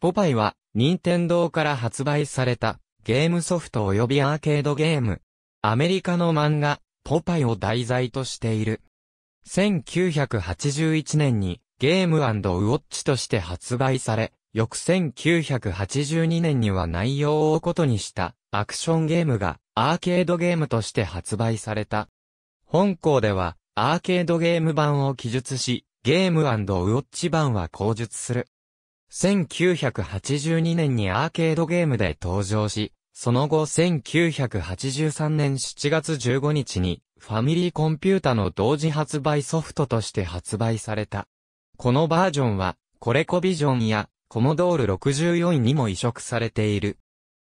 ポパイは、任天堂から発売された、ゲームソフト及びアーケードゲーム。アメリカの漫画、ポパイを題材としている。1981年に、ゲームウォッチとして発売され、翌1982年には内容を追ことにした、アクションゲームが、アーケードゲームとして発売された。本校では、アーケードゲーム版を記述し、ゲームウォッチ版は口述する。1982年にアーケードゲームで登場し、その後1983年7月15日にファミリーコンピュータの同時発売ソフトとして発売された。このバージョンはコレコビジョンやコモドール64にも移植されている。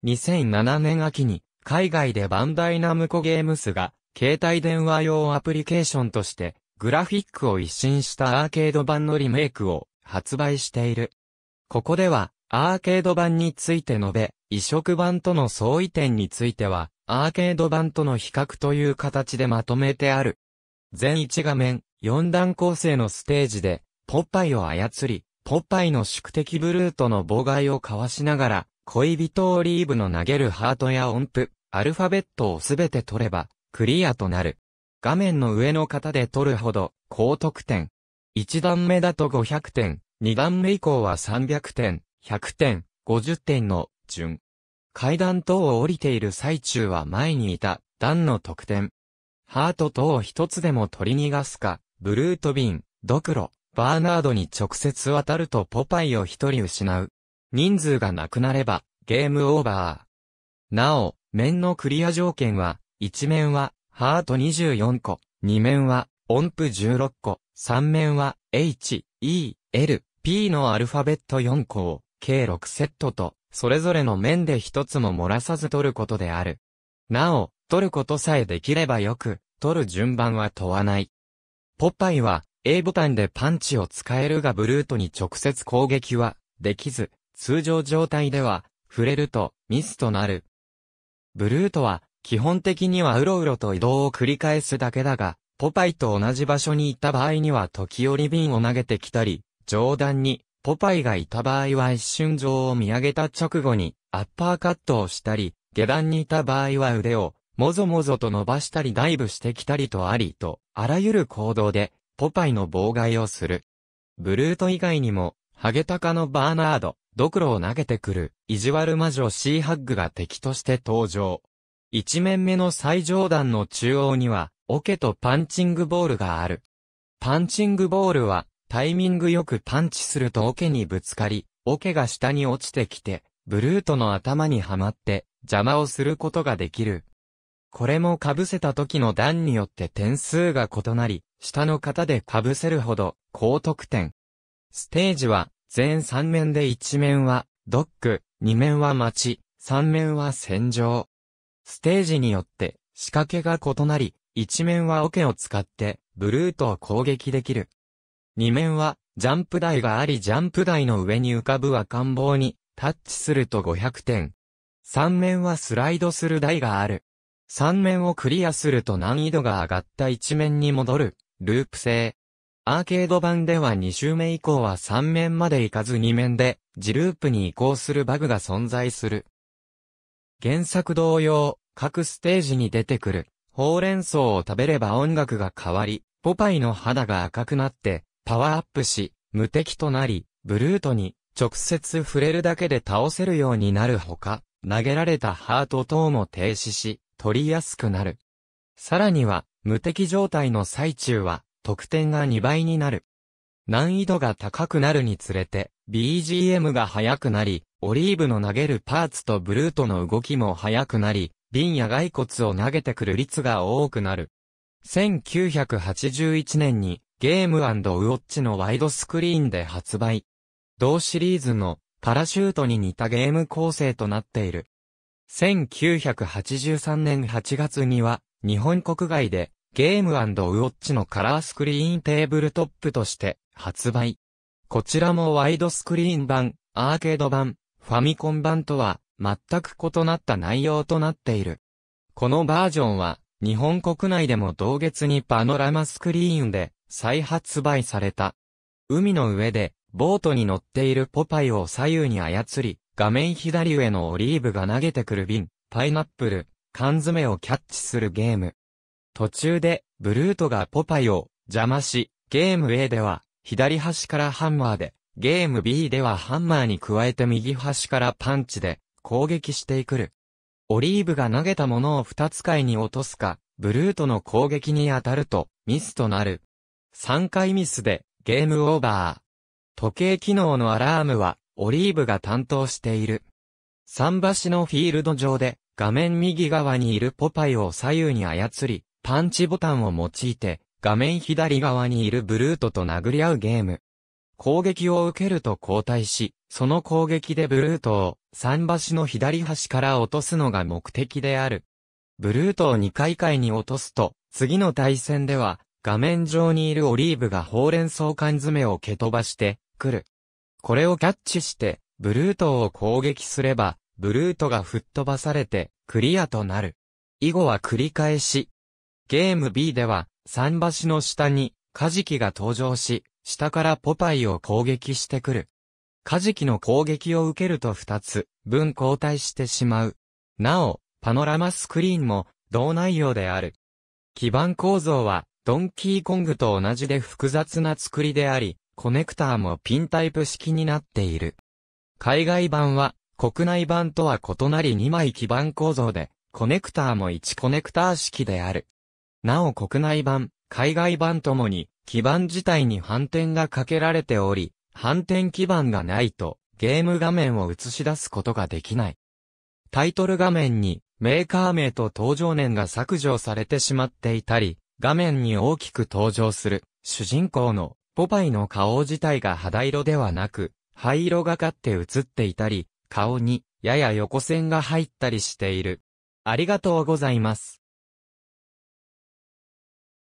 2007年秋に海外でバンダイナムコゲームスが携帯電話用アプリケーションとしてグラフィックを一新したアーケード版のリメイクを発売している。ここでは、アーケード版について述べ、移植版との相違点については、アーケード版との比較という形でまとめてある。全1画面、4段構成のステージで、ポッパイを操り、ポッパイの宿敵ブルートの妨害をかわしながら、恋人オリーブの投げるハートや音符、アルファベットをすべて取れば、クリアとなる。画面の上の方で取るほど、高得点。1段目だと500点、2番目以降は300点、100点、50点の順。階段等を降りている最中は前にいた段の得点。ハート等を一つでも取り逃がすか、ブルートビン、ドクロ、バーナードに直接渡るとポパイを一人失う。人数がなくなれば、ゲームオーバー。なお、面のクリア条件は、1面は、ハート24個、2面は、音符16個、3面は、H、E、L、P のアルファベット4個を、計6セットと、それぞれの面で一つも漏らさず取ることである。なお、取ることさえできればよく、取る順番は問わない。ポパイは、A ボタンでパンチを使えるがブルートに直接攻撃は、できず、通常状態では、触れると、ミスとなる。ブルートは、基本的にはうろうろと移動を繰り返すだけだが、ポパイと同じ場所に行った場合には時折瓶を投げてきたり、上段に、ポパイがいた場合は一瞬上を見上げた直後に、アッパーカットをしたり、下段にいた場合は腕を、もぞもぞと伸ばしたりダイブしてきたりとありと、あらゆる行動で、ポパイの妨害をする。ブルート以外にも、ハゲタカのバーナード、ドクロを投げてくる、意地悪魔女シーハッグが敵として登場。一面目の最上段の中央には、オケとパンチングボールがある。パンチングボールは、タイミングよくパンチすると桶にぶつかり、桶が下に落ちてきて、ブルートの頭にはまって、邪魔をすることができる。これも被せた時の段によって点数が異なり、下の型で被せるほど、高得点。ステージは、全3面で1面は、ドック、2面は街、3面は戦場。ステージによって、仕掛けが異なり、1面は桶を使って、ブルートを攻撃できる。二面は、ジャンプ台がありジャンプ台の上に浮かぶ赤ん坊にタッチすると500点。三面はスライドする台がある。三面をクリアすると難易度が上がった一面に戻る、ループ制。アーケード版では2周目以降は3面まで行かず2面で、ジループに移行するバグが存在する。原作同様、各ステージに出てくる、ほうれん草を食べれば音楽が変わり、ポパイの肌が赤くなって、パワーアップし、無敵となり、ブルートに直接触れるだけで倒せるようになるほか、投げられたハート等も停止し、取りやすくなる。さらには、無敵状態の最中は、得点が2倍になる。難易度が高くなるにつれて、BGM が速くなり、オリーブの投げるパーツとブルートの動きも速くなり、瓶や骸骨を投げてくる率が多くなる。1981年にゲームウォッチのワイドスクリーンで発売。同シリーズのパラシュートに似たゲーム構成となっている。1983年8月には日本国外でゲームウォッチのカラースクリーンテーブルトップとして発売。こちらもワイドスクリーン版、アーケード版、ファミコン版とは全く異なった内容となっている。このバージョンは日本国内でも同月にパノラマスクリーンで再発売された。海の上で、ボートに乗っているポパイを左右に操り、画面左上のオリーブが投げてくる瓶、パイナップル、缶詰をキャッチするゲーム。途中で、ブルートがポパイを邪魔し、ゲーム A では、左端からハンマーで、ゲーム B ではハンマーに加えて右端からパンチで、攻撃してくる。オリーブが投げたものを二つ階に落とすか、ブルートの攻撃に当たると、ミスとなる。3回ミスで、ゲームオーバー。時計機能のアラームは、オリーブが担当している。桟橋のフィールド上で、画面右側にいるポパイを左右に操り、パンチボタンを用いて、画面左側にいるブルートと殴り合うゲーム。攻撃を受けると交代し、その攻撃でブルートを桟橋の左端から落とすのが目的である。ブルートを2回回に落とすと、次の対戦では画面上にいるオリーブがほうれん草缶詰を蹴飛ばしてくる。これをキャッチして、ブルートを攻撃すれば、ブルートが吹っ飛ばされて、クリアとなる。以後は繰り返し。ゲーム B では、桟橋の下に、カジキが登場し、下からポパイを攻撃してくる。カジキの攻撃を受けると二つ、分交代してしまう。なお、パノラマスクリーンも、同内容である。基盤構造は、ドンキーコングと同じで複雑な作りであり、コネクターもピンタイプ式になっている。海外版は、国内版とは異なり2枚基板構造で、コネクターも1コネクター式である。なお国内版、海外版ともに、基板自体に反転がかけられており、反転基板がないと、ゲーム画面を映し出すことができない。タイトル画面に、メーカー名と登場年が削除されてしまっていたり、画面に大きく登場する、主人公の、ポパイの顔自体が肌色ではなく、灰色がかって映っていたり、顔に、やや横線が入ったりしている。ありがとうございます。